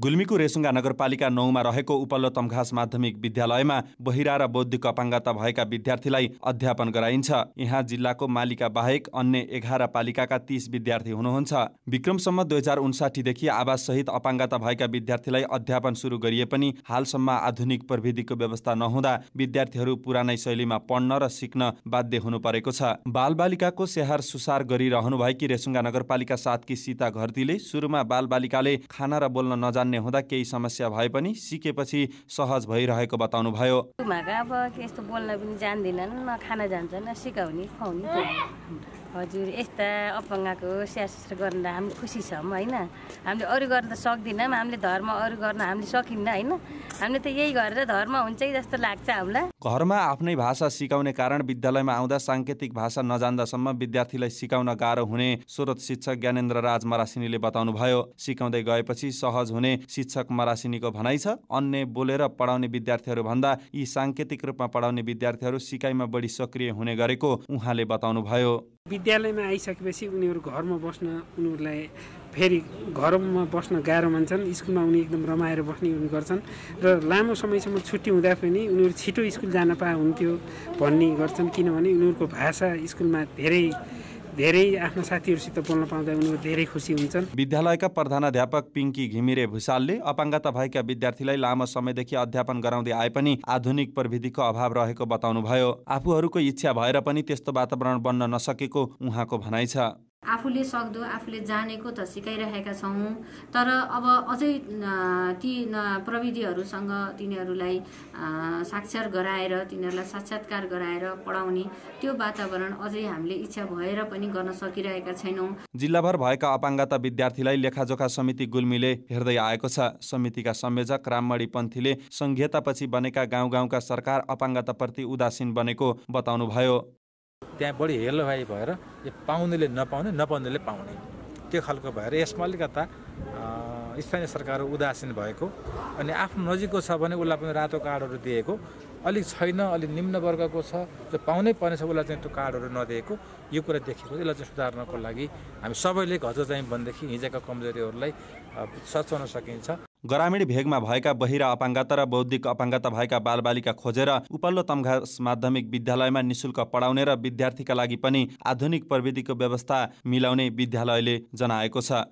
गुल्मीको रेसुङ्गा नगरपालिका नौमा रहेको उपल्लो तम्घास माध्यमिक विद्यालयमा बहिरा र बौद्धिक अपाङ्गता भएका विद्यार्थीलाई अध्यापन गराइन्छ यहाँ जिल्लाको मालिका बाहेक अन्य एघार पालिकाका तीस विद्यार्थी हुनुहुन्छ विक्रमसम्म दुई हजार उन्साठीदेखि आवाससहित अपाङ्गता भएका विद्यार्थीलाई अध्यापन सुरु गरिए पनि हालसम्म आधुनिक प्रविधिको व्यवस्था नहुँदा विद्यार्थीहरू पुरानै शैलीमा पढ्न र सिक्न बाध्य हुनु परेको छ बालबालिकाको स्याहार सुसार गरिरहनु भएकी रेसुङ्गा नगरपालिका साथकी सीता घरतीले सुरुमा बालबालिकाले खाना र बोल्न नजा जान्ने हुँदा केही समस्या भए पनि सिकेपछि सहज भइरहेको बताउनुभयो अब यस्तो बोल्न पनि जान्दिनन् न खाना न सिकाउने खुवाउने हजुर यस्ता अपङ्गाको स्याहार गर्न हामी खुसी छौँ होइन हामीले अरू गर्न त सक्दैनौँ हामीले धर्म अरू गर्न हामीले सकिन्न होइन हामीले त यही गरेर धर्म हुन्छ जस्तो लाग्छ हामीलाई घरमा आफ्नै भाषा सिकाउने कारण विद्यालयमा आउँदा साङ्केतिक भाषा नजान्दासम्म विद्यार्थीलाई सिकाउन गाह्रो हुने स्रोत शिक्षक ज्ञानेन्द्र राज मरासिनीले बताउनुभयो सिकाउँदै गएपछि सहज हुने शिक्षक मरासिनीको भनाइ छ अन्य बोलेर पढाउने विद्यार्थीहरू भन्दा यी साङ्केतिक रूपमा पढाउने विद्यार्थीहरू सिकाइमा बढी सक्रिय हुने गरेको उहाँले बताउनुभयो विद्यालयमा आइसकेपछि उनीहरू घरमा बस्न उनीहरूलाई फेरि घरमा बस्न गाह्रो मान्छन् स्कुलमा उनी एकदम रमाएर बस्ने उनी गर्छन् र लामो समयसम्म छुट्टी हुँदा पनि उनीहरू छिटो स्कुल जान पाए हुन्थ्यो भन्ने गर्छन् किनभने उनीहरूको भाषा स्कुलमा धेरै धेरै आफ्ना साथीहरूसित बोल्न पाउँदा उनीहरू धेरै खुसी हुन्छन् विद्यालयका प्रधानाध्यापक पिङ्की घिमिरे भुषालले अपाङ्गता भएका विद्यार्थीलाई लामो समयदेखि अध्यापन गराउँदै आए पनि आधुनिक प्रविधिको अभाव रहेको बताउनुभयो आफूहरूको इच्छा भएर पनि त्यस्तो वातावरण बन्न नसकेको उहाँको भनाइ छ आफूले सक्दो आफूले जानेको त सिकाइरहेका छौँ तर अब अझै ती प्रविधिहरूसँग तिनीहरूलाई साक्षर गराएर तिनीहरूलाई साक्षात्कार गराएर पढाउने त्यो वातावरण अझै हामीले इच्छा भएर पनि गर्न सकिरहेका छैनौँ जिल्लाभर भएका अपाङ्गता विद्यार्थीलाई लेखाजोखा समिति गुल्मीले हेर्दै आएको छ समितिका संयोजक राममणी पन्थीले सङ्घीयतापछि बनेका गाउँ गाउँका सरकार अपाङ्गताप्रति उदासीन बनेको बताउनुभयो त्यहाँ बढी हेलोभाइ भएर यो पाउनेले नपाउने नपाउनेले पाउने त्यो खालको भएर यसमा अलिकता स्थानीय सरकार उदासीन भएको अनि आफ्नो नजिकको छ भने उसलाई पनि रातो कार्डहरू दिएको अलिक छैन अलिक निम्न वर्गको छ जो पाउनै पर्ने छ उसलाई चाहिँ त्यो कार्डहरू नदिएको यो कुरा देखेको यसलाई चाहिँ सुधार्नको लागि हामी सबैले घजो चाहिँ भनेदेखि हिजोका कमजोरीहरूलाई सचाउन सकिन्छ ग्रामीण भेगमा भएका बहिरा अपाङ्गता र बौद्धिक अपाङ्गता भएका बालबालिका खोजेर उपल्लो तम्घास माध्यमिक विद्यालयमा निशुल्क पढाउने र विद्यार्थीका लागि पनि आधुनिक प्रविधिको व्यवस्था मिलाउने विद्यालयले जनाएको छ